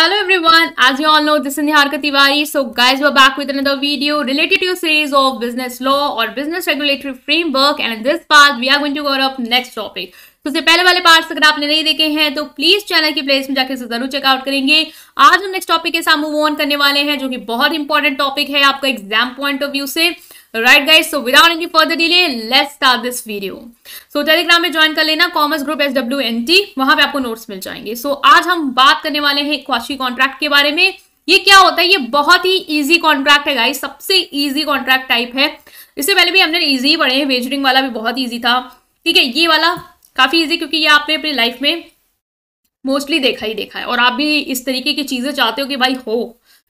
hello everyone आज you all know this is Niharika Tiwari so guys we are back with another video related to series of business law और business regulatory framework and this part we are going to go up next topic तो से पहले वाले parts अगर आपने नहीं देखे हैं तो प्लीज चैनल की प्लेस में जाकर जरूर चेकआउट करेंगे आज हम नेक्स्ट टॉपिक के साथ मूव ऑन करने वाले हैं जो कि बहुत इंपॉर्टेंट टॉपिक है आपका एग्जाम पॉइंट ऑफ व्यू से right guys so without any further delay let start this video so Telegram में ज्वाइन कर लेना commerce group S W N T वहां पर आपको नोट्स मिल जाएंगे सो so, आज हम बात करने वाले हैं क्वाशी कॉन्ट्रैक्ट के बारे में ये क्या होता है ये बहुत ही ईजी कॉन्ट्रैक्ट है गाइस सबसे ईजी कॉन्ट्रैक्ट टाइप है इससे पहले भी हमने इजी पढ़े हैं वेजरिंग वाला भी बहुत ईजी था ठीक है ये वाला काफ़ी ईजी क्योंकि ये आपने अपनी लाइफ में मोस्टली देखा ही देखा है और आप भी इस तरीके की चीज़ें चाहते हो कि भाई हो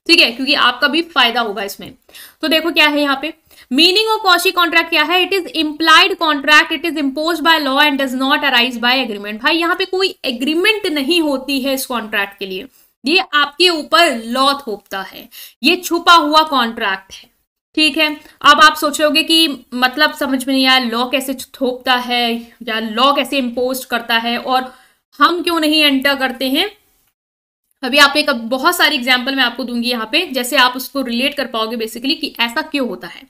ठीक है क्योंकि आपका भी फायदा होगा इसमें तो देखो क्या है यहाँ पे मीनिंग ऑफ कॉशी कॉन्ट्रैक्ट क्या है it is implied contract it is impose by law and does not arise by agreement भाई यहाँ पे कोई एग्रीमेंट नहीं होती है इस कॉन्ट्रैक्ट के लिए ये आपके ऊपर लॉ थोपता है ये छुपा हुआ कॉन्ट्रैक्ट है ठीक है अब आप सोचोगे कि मतलब समझ में नहीं आया लॉ कैसे थोपता है या लॉ कैसे इम्पोज करता है और हम क्यों नहीं एंटर करते हैं अभी आप एक बहुत सारे एग्जाम्पल मैं आपको दूंगी यहाँ पे जैसे आप उसको रिलेट कर पाओगे बेसिकली कि ऐसा क्यों होता है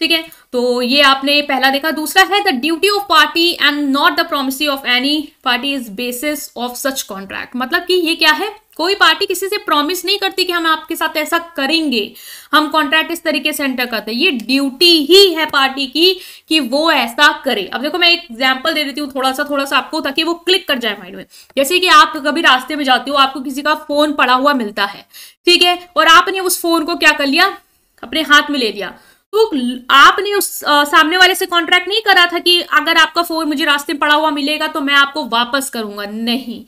ठीक है तो ये आपने पहला देखा दूसरा है the duty of party and not the promisee of any party is basis of such contract मतलब कि ये क्या है कोई पार्टी किसी से प्रॉमिस नहीं करती कि हम आपके साथ ऐसा करेंगे हम कॉन्ट्रैक्ट इस तरीके से एंटर करते हैं ये ड्यूटी ही है पार्टी की कि वो ऐसा करे अब देखो मैं एक एग्जांपल दे देती हूँ थोड़ा सा थोड़ा सा आपको ताकि वो क्लिक कर जाए माइंड में जैसे कि आप कभी रास्ते में जाते हो आपको किसी का फोन पड़ा हुआ मिलता है ठीक है और आपने उस फोन को क्या कर लिया अपने हाथ में ले लिया तो आपने उस आ, सामने वाले से कॉन्ट्रैक्ट नहीं करा था कि अगर आपका फोन मुझे रास्ते में पड़ा हुआ मिलेगा तो मैं आपको वापस करूंगा नहीं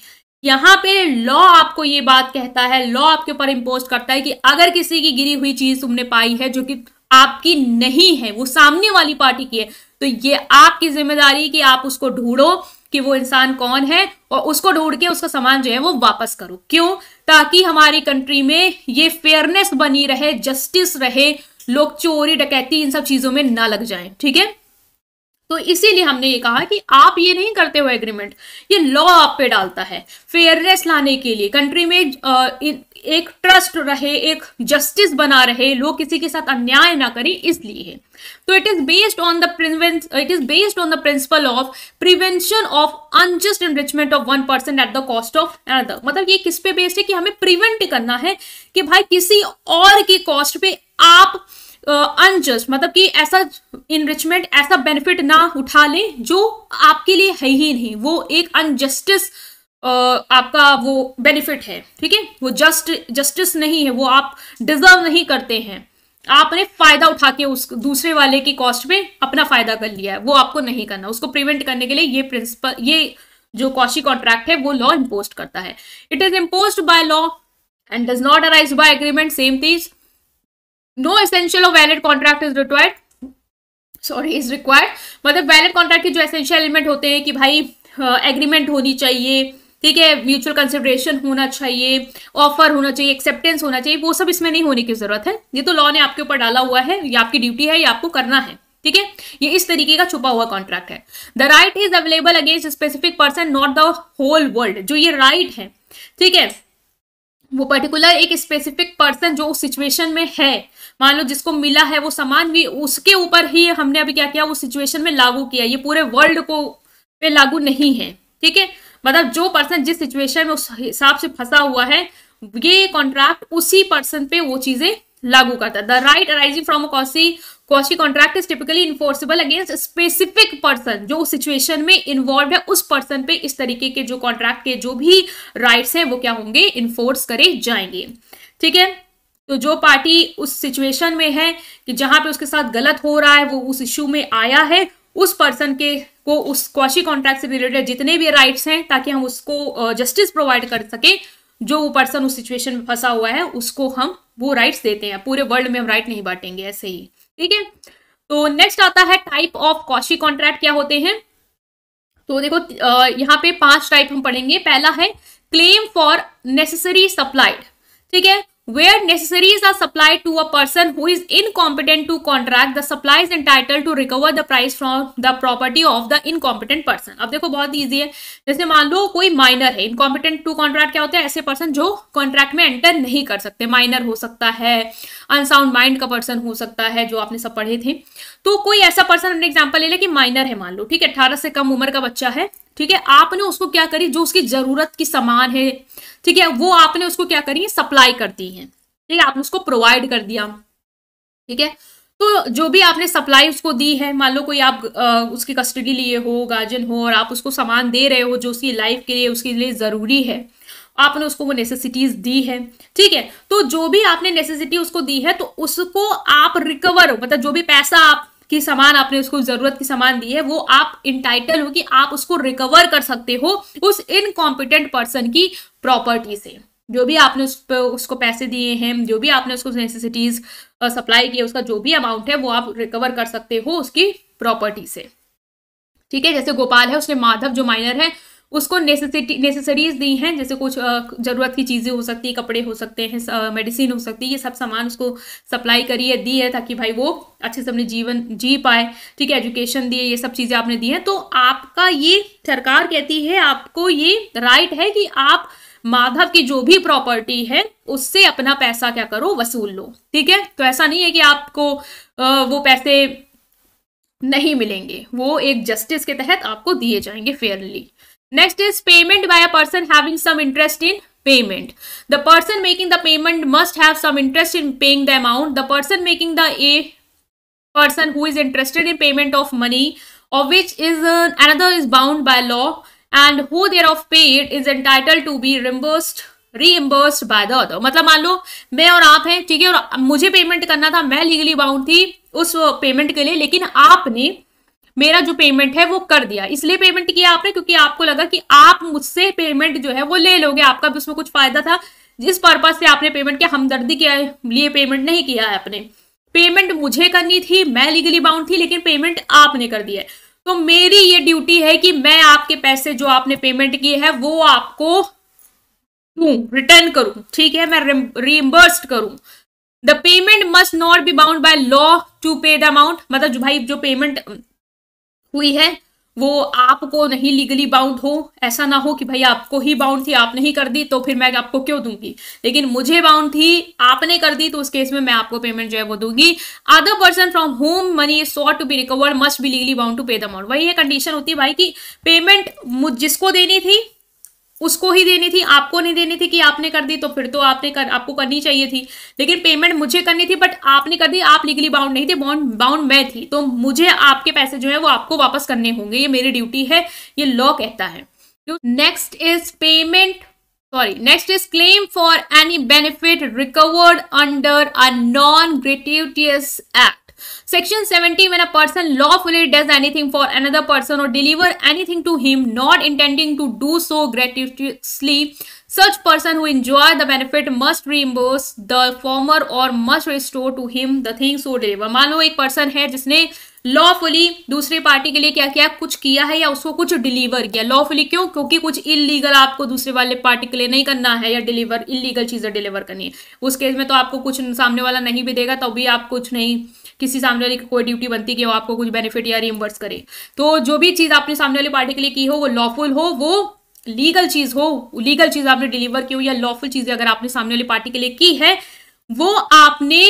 यहाँ पे लॉ आपको ये बात कहता है लॉ आपके ऊपर इम्पोज करता है कि अगर किसी की गिरी हुई चीज तुमने पाई है जो कि आपकी नहीं है वो सामने वाली पार्टी की है तो ये आपकी जिम्मेदारी कि आप उसको ढूंढो कि वो इंसान कौन है और उसको ढूंढ के उसका सामान जो है वो वापस करो क्यों ताकि हमारी कंट्री में ये फेयरनेस बनी रहे जस्टिस रहे लोग चोरी डकैती इन सब चीजों में ना लग जाए ठीक है तो इसीलिए हमने ये कहा कि आप ये नहीं करते हो एग्रीमेंट ये लॉ आप पे डालता है फेयरनेस लाने के लिए कंट्री में एक ट्रस्ट रहे एक जस्टिस बना रहे लोग किसी के साथ अन्याय ना करें इसलिए तो it is based on the it is based on the principle of prevention of unjust enrichment of one person at the cost of another मतलब ये किस पे बेस्ड है कि हमें प्रिवेंट करना है कि भाई किसी और के कॉस्ट पे आप अनजस्ट मतलब कि ऐसा इनरिचमेंट ऐसा बेनिफिट ना उठा लें जो आपके लिए है ही नहीं वो एक अनजस्टिस आपका वो बेनिफिट है ठीक है वो जस्ट जस्टिस नहीं है वो आप डिजर्व नहीं करते हैं आपने फायदा उठा के उस दूसरे वाले की कॉस्ट में अपना फायदा कर लिया है वो आपको नहीं करना उसको प्रिवेंट करने के लिए ये प्रिंसिपल ये जो कॉशी कॉन्ट्रैक्ट है वो लॉ इम्पोज करता है it is impose by law and does not arise by agreement same these no essential और valid contract is required sorry is required मतलब वैलिड कॉन्ट्रैक्ट के जो एसेंशियल एलिमेंट होते हैं कि भाई एग्रीमेंट हाँ, uh, होनी चाहिए ठीक है म्यूचुअल कंसिडरेशन होना चाहिए ऑफर होना चाहिए एक्सेप्टेंस होना चाहिए वो सब इसमें नहीं होने की जरूरत है ये तो लॉ ने आपके ऊपर डाला हुआ है ये आपकी ड्यूटी है ये आपको करना है ठीक है ये इस तरीके का छुपा हुआ कॉन्ट्रैक्ट है the right is available against specific person not the whole world जो ये राइट right है ठीक है वो पर्टिकुलर एक स्पेसिफिक पर्सन जो उस सिचुएशन में है मान लो जिसको मिला है वो सामान भी उसके ऊपर ही हमने अभी क्या किया उस सिचुएशन में लागू किया ये पूरे वर्ल्ड को पे लागू नहीं है ठीक है मतलब जो पर्सन जिस सिचुएशन में उस हिसाब से फंसा हुआ है ये कॉन्ट्रैक्ट उसी पर्सन पे वो चीजें लागू करता है the right arising from quasi quasi contract is typically enforceable against specific person जो उस सिचुएशन में इन्वॉल्व है उस पर्सन पे इस तरीके के जो कॉन्ट्रैक्ट के जो भी राइट्स हैं वो क्या होंगे इन्फोर्स करे जाएंगे ठीक है तो जो पार्टी उस सिचुएशन में है कि जहां पे उसके साथ गलत हो रहा है वो उस इश्यू में आया है उस पर्सन के को उस क्वाशी कॉन्ट्रैक्ट से रिलेटेड जितने भी राइट्स हैं ताकि हम उसको जस्टिस प्रोवाइड कर सके जो वो पर्सन उस सिचुएशन में फंसा हुआ है उसको हम वो राइट्स देते हैं पूरे वर्ल्ड में हम राइट नहीं बांटेंगे ऐसे ही ठीक है तो नेक्स्ट आता है टाइप ऑफ कॉशी कॉन्ट्रैक्ट क्या होते हैं तो देखो यहाँ पे पांच टाइप हम पढ़ेंगे पहला है क्लेम फॉर नेसेसरी सप्लाइड ठीक है where necessaries are supply to a person who is incompetent to contract the supply and title to recover the price from the property of the incompetent person अब देखो बहुत easy है जैसे मान लो कोई minor है इनकॉम्पिटेंट टू कॉन्ट्रैक्ट क्या होता है ऐसे पर्सन जो कॉन्ट्रैक्ट में एंटर नहीं कर सकते माइनर हो सकता है अनसाउंड माइंड का पर्सन हो सकता है जो आपने सब पढ़े थे तो कोई ऐसा पर्सन अपने एग्जाम्पल ले लिया कि माइनर है मान लो ठीक है अट्ठारह से कम उम्र का बच्चा है ठीक है आपने उसको क्या करी जो उसकी जरूरत की सामान है ठीक है वो आपने उसको क्या करी सप्लाई कर दी है ठीक है आपने उसको प्रोवाइड कर दिया ठीक है तो जो भी आपने सप्लाई उसको दी है मान लो कोई आप आ, उसकी कस्टडी लिए हो गार्जियन हो और आप उसको सामान दे रहे हो जो उसकी लाइफ के लिए उसके लिए ज़रूरी है आपने उसको वो नेसेसिटीज दी है ठीक है तो जो भी आपने नेसेसिटी उसको दी है तो उसको आप रिकवर मतलब जो भी पैसा आप के सामान आपने उसको जरूरत के समान दी है वो आप इंटाइटल हो कि आप उसको रिकवर कर सकते हो उस इनकॉम्पिटेंट पर्सन की प्रॉपर्टी से जो भी आपने उस पर उसको पैसे दिए हैं जो भी आपने उसको नेसेसिटीज सप्लाई किया उसका जो भी अमाउंट है वो आप रिकवर कर सकते हो उसकी प्रॉपर्टी से ठीक है जैसे गोपाल है उसने माधव जो माइनर है उसको नेसेसिटी नेसेसरीज दी हैं जैसे कुछ ज़रूरत की चीज़ें हो सकती है कपड़े हो सकते हैं मेडिसिन हो सकती है ये सब सामान उसको सप्लाई करी है दी है ताकि भाई वो अच्छे से अपने जीवन जी पाए ठीक है एजुकेशन दिए ये सब चीज़ें आपने दी हैं तो आपका ये सरकार कहती है आपको ये राइट है कि आप माधव की जो भी प्रॉपर्टी है उससे अपना पैसा क्या करो वसूल लो ठीक है तो ऐसा नहीं है कि आपको वो पैसे नहीं मिलेंगे वो एक जस्टिस के तहत आपको दिए जाएंगे fairly next is payment by a person having some interest in payment the person making the payment must have some interest in paying the amount the person making the a person who is interested in payment of money or which is uh, another is bound by law and who thereof paid is entitled to be reimbursed reimbursed by the other मतलब मान लो मैं और आप हैं ठीक है और मुझे पेमेंट करना था मैं लीगली बाउंड थी उस पेमेंट के लिए लेकिन आपने मेरा जो पेमेंट है वो कर दिया इसलिए पेमेंट किया आपने क्योंकि आपको लगा कि आप मुझसे पेमेंट जो है वो ले लोगे आपका भी उसमें कुछ फायदा था जिस पर्पज से आपने पेमेंट किया हमदर्दी के लिए पेमेंट नहीं किया है आपने पेमेंट मुझे करनी थी मैं लीगली बाउंड थी लेकिन पेमेंट आपने कर दिया है तो मेरी ये ड्यूटी है कि मैं आपके पैसे जो आपने पेमेंट किए है वो आपको दू रिटर्न करूं ठीक है मैं रिम्बर्स्ड करूं the payment must not be bound by law to pay the amount मतलब जो भाई जो पेमेंट हुई है वो आपको नहीं लीगली बाउंड हो ऐसा ना हो कि भाई आपको ही बाउंड थी आप नहीं कर दी तो फिर मैं आपको क्यों दूंगी लेकिन मुझे बाउंड थी आपने कर दी तो उस केस में मैं आपको पेमेंट जो है वो दूंगी other person from whom money is sought to be recovered must be legally bound to pay the amount वही ये कंडीशन होती है भाई की पेमेंट जिसको देनी थी उसको ही देनी थी आपको नहीं देनी थी कि आपने कर दी तो फिर तो आपने कर आपको करनी चाहिए थी लेकिन पेमेंट मुझे करनी थी बट आपने कर दी आप लीगली बाउंड नहीं थे बाउंड बाउंड मैं थी तो मुझे आपके पैसे जो है वो आपको वापस करने होंगे ये मेरी ड्यूटी है ये लॉ कहता है next is payment sorry next is claim for any benefit recovered under a non gratuitous act section seventy when a person lawfully does anything for another person और deliver anything to him not intending to do so gratuitously such person who enjoy the benefit must reimburse the former और must restore to him the things deliver मान लो एक person है जिसने lawfully दूसरे party के लिए क्या किया कुछ किया है या उसको कुछ डिलीवर किया लॉफुली क्यों क्योंकि कुछ इलीगल आपको दूसरे वाले पार्टी के लिए नहीं करना है या डिलीवर इलीगल चीजें डिलीवर करनी है उस केस में तो आपको कुछ सामने वाला नहीं भी देगा तो भी आप कुछ नहीं किसी सामने वाले की कोई ड्यूटी बनती कि वो आपको कुछ बेनिफिट या रिमवर्स करे तो जो भी चीज़ आपने सामने वाली पार्टी के लिए की हो वो लॉफुल हो वो लीगल चीज़ हो लीगल चीज़ आपने डिलीवर की हो या लॉफुल चीज़ें अगर आपने सामने वाली पार्टी के लिए की है वो आपने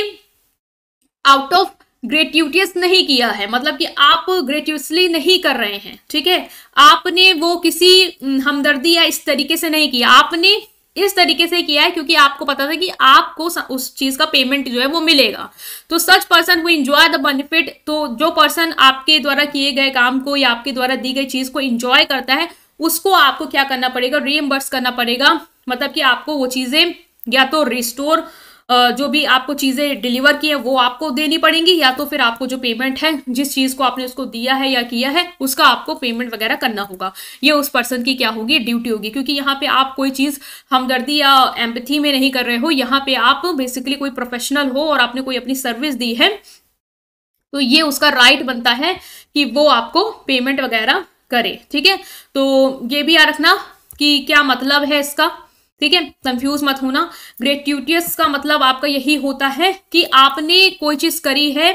आउट ऑफ ग्रेट्यूटियस नहीं किया है मतलब कि आप ग्रेट्यूसली नहीं कर रहे हैं ठीक है आपने वो किसी हम्म, हमदर्दी या इस तरीके से नहीं किया आपने इस तरीके से किया है क्योंकि आपको पता था कि आपको उस चीज का पेमेंट जो है वो मिलेगा तो such person who enjoy the benefit तो जो पर्सन आपके द्वारा किए गए काम को या आपके द्वारा दी गई चीज को इंजॉय करता है उसको आपको क्या करना पड़ेगा रीएम्बर्स करना पड़ेगा मतलब कि आपको वो चीजें या तो रिस्टोर जो भी आपको चीज़ें डिलीवर की हैं वो आपको देनी पड़ेंगी या तो फिर आपको जो पेमेंट है जिस चीज़ को आपने उसको दिया है या किया है उसका आपको पेमेंट वगैरह करना होगा ये उस पर्सन की क्या होगी ड्यूटी होगी क्योंकि यहाँ पे आप कोई चीज़ हमदर्दी या एम्पथी में नहीं कर रहे हो यहाँ पे आप बेसिकली कोई प्रोफेशनल हो और आपने कोई अपनी सर्विस दी है तो ये उसका राइट बनता है कि वो आपको पेमेंट वगैरह करे ठीक है तो ये भी याद रखना कि क्या मतलब है इसका ठीक है कंफ्यूज मत होना ग्रेट्यूटियस का मतलब आपका यही होता है कि आपने कोई चीज करी है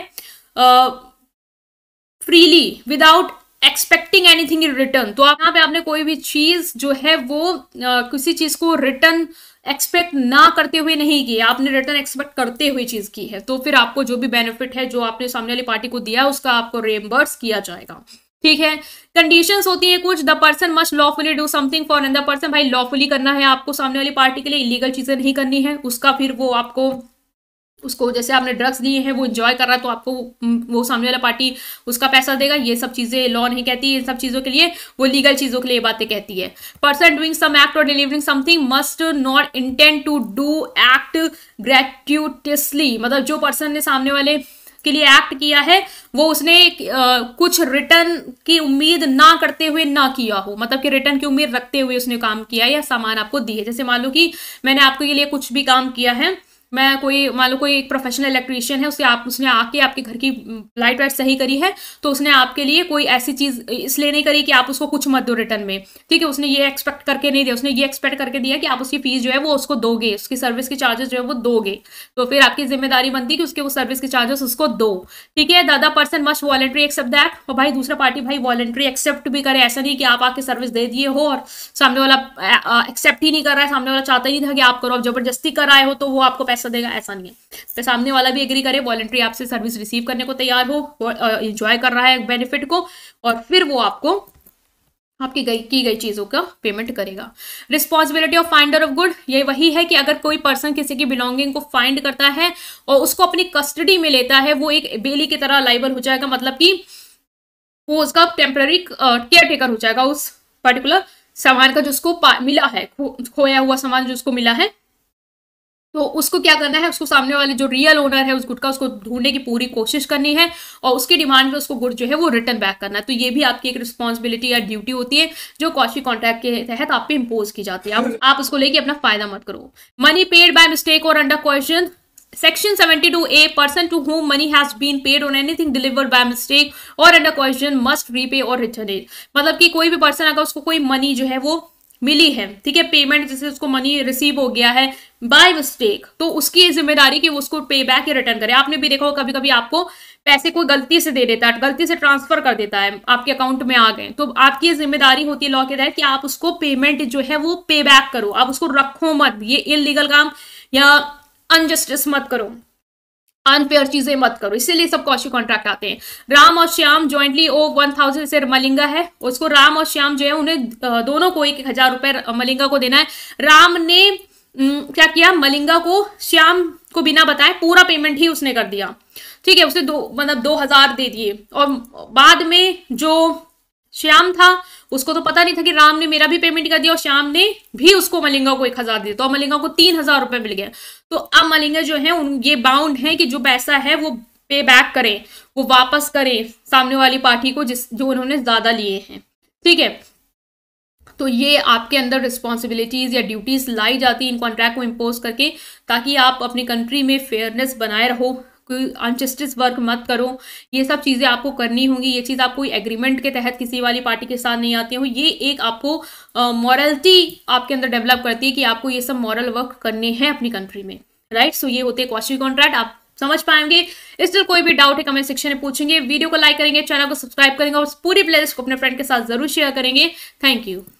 freely without expecting anything in return तो आप यहाँ पे आपने कोई भी चीज जो है वो uh, किसी चीज को रिटर्न एक्सपेक्ट ना करते हुए नहीं किया आपने रिटर्न एक्सपेक्ट करते हुए चीज की है तो फिर आपको जो भी बेनिफिट है जो आपने सामने वाली पार्टी को दिया उसका आपको रेम्बर्स किया जाएगा ठीक है कंडीशंस होती है कुछ the person must lawfully do something for an the person भाई लॉफुली करना है आपको सामने वाली पार्टी के लिए इलीगल चीज़ें नहीं करनी है उसका फिर वो आपको उसको जैसे आपने ड्रग्स लिए हैं वो इंजॉय कर रहा है तो आपको वो सामने वाला पार्टी उसका पैसा देगा ये सब चीज़ें लॉ नहीं कहती इन सब चीज़ों के लिए वो लीगल चीज़ों के लिए बातें कहती है पर्सन डूइंग सम एक्ट और delivering something must not intend to do act gratuitously मतलब जो पर्सन ने सामने वाले के लिए एक्ट किया है वो उसने कुछ रिटर्न की उम्मीद ना करते हुए ना किया हो मतलब कि रिटर्न की उम्मीद रखते हुए उसने काम किया या सामान आपको दिए जैसे मान लो कि मैंने आपके लिए कुछ भी काम किया है मैं कोई मान लो कोई एक प्रोफेशनल इलेक्ट्रीशियन है उसे आप उसने आके आपके घर की लाइट वाइट सही करी है तो उसने आपके लिए कोई ऐसी चीज़ इसलिए नहीं करी कि आप उसको कुछ मत दो रिटर्न में ठीक है उसने ये एक्सपेक्ट करके नहीं दिया उसने ये एक्सपेक्ट करके दिया कि आप उसकी फीस जो है वो उसको दोगे उसकी सर्विस के चार्जेस जो है वो दोगे तो फिर आपकी जिम्मेदारी बनती है कि उसके वो सर्विस के चार्जेस उसको दो ठीक है दादा person must voluntary accept that और भाई दूसरा पार्टी भाई वॉलेंट्री एक्सेप्ट भी करे ऐसा नहीं कि आप आके सर्विस दे दिए हो और सामने वाला एक्सेप्ट ही नहीं कर रहा है सामने वाला चाहता ही नहीं था कि आप करो आप जबरदस्ती कराए हो तो वो आपको पैसा देगा ऐसा नहीं है तो सामने वाला भी एग्री करे वॉलेंट्री आपसे सर्विस रिसीव करने को तैयार हो इंजॉय कर रहा है बेनिफिट को और फिर वो आपको आपकी गई की गई चीज़ों का पेमेंट करेगा responsibility of finder of good ये वही है कि अगर कोई पर्सन किसी की बिलोंगिंग को फाइंड करता है और उसको अपनी कस्टडी में लेता है वो एक बेली की तरह लाइबल हो जाएगा मतलब कि वो उसका टेम्प्ररी केयर टेकर हो जाएगा उस पर्टिकुलर सामान का जो उसको मिला है खो, खोया हुआ सामान जो उसको मिला है तो उसको क्या करना है उसको सामने वाले जो रियल ओनर है उस गुड का उसको ढूंढने की पूरी कोशिश करनी है और उसकी डिमांड पे उसको गुड जो है वो रिटर्न बैक करना है तो ये भी आपकी एक रिस्पॉन्सिबिलिटी या ड्यूटी होती है जो कॉशी कॉन्ट्रैक्ट के तहत आप पे इम्पोज की जाती है आप, आप उसको लेके अपना फायदा मत करो मनी पेड बाय मिस्टेक और under coercion section seventy two a person to whom money has been paid on anything delivered by mistake और अंडर क्वेश्चन मस्ट रीपे और रिटर्न इट मतलब कि कोई भी पर्सन अगर उसको कोई मनी जो है वो मिली है ठीक है पेमेंट जैसे उसको मनी रिसीव हो गया है बाय मिस्टेक तो उसकी ये जिम्मेदारी कि वो उसको पे बैक या रिटर्न करे आपने भी देखा हो कभी कभी आपको पैसे कोई गलती से दे देता है गलती से ट्रांसफर कर देता है आपके अकाउंट में आ गए तो आपकी ये जिम्मेदारी होती है लॉ के तहत कि आप उसको पेमेंट जो है वो पे बैक करो आप उसको रखो मत ये इलीगल काम या अनजस्टिस मत करो अनपेयर चीजें मत करो इसीलिए सब कौशिक कॉन्ट्रैक्ट आते हैं राम और Shyam jointly owe one thousand से मलिंगा है उसको राम और श्याम जो है उन्हें दोनों को एक हजार रुपये मलिंगा को देना है राम ने क्या किया मलिंगा को श्याम को बिना बताए पूरा पेमेंट ही उसने कर दिया ठीक है उसे दो मतलब दो हजार दे दिए और बाद में जो श्याम था उसको तो पता नहीं था कि राम ने मेरा भी पेमेंट कर दिया और श्याम ने भी उसको मलिंगा को एक हजार दिया तो अब मलिंगा को तीन हजार रुपए मिल गया तो अब मलिंगा जो है उन ये बाउंड है कि जो पैसा है वो पे बैक करें वो वापस करें सामने वाली पार्टी को जिस जो उन्होंने ज्यादा लिए हैं ठीक है तो ये आपके अंदर रिस्पॉन्सिबिलिटीज़ या ड्यूटीज़ लाई जाती है इन कॉन्ट्रैक्ट को इम्पोज करके ताकि आप अपनी कंट्री में फेयरनेस बनाए रहो कोई अनजस्टिस वर्क मत करो ये सब चीज़ें आपको करनी होंगी ये चीज़ आप कोई एग्रीमेंट के तहत किसी वाली पार्टी के साथ नहीं आती हो ये एक आपको मॉरलिटी आपके अंदर डेवलप करती है कि आपको ये सब मॉरल वर्क करने हैं अपनी कंट्री में राइट सो ये होते हैं कॉस्टली कॉन्ट्रैक्ट आप समझ पाएंगे स्टिल कोई भी डाउट है कमेंट सेक्शन में पूछेंगे वीडियो को लाइक करेंगे चैनल को सब्सक्राइब करेंगे और पूरी प्लेलिस्ट को अपने फ्रेंड के साथ जरूर शेयर करेंगे थैंक यू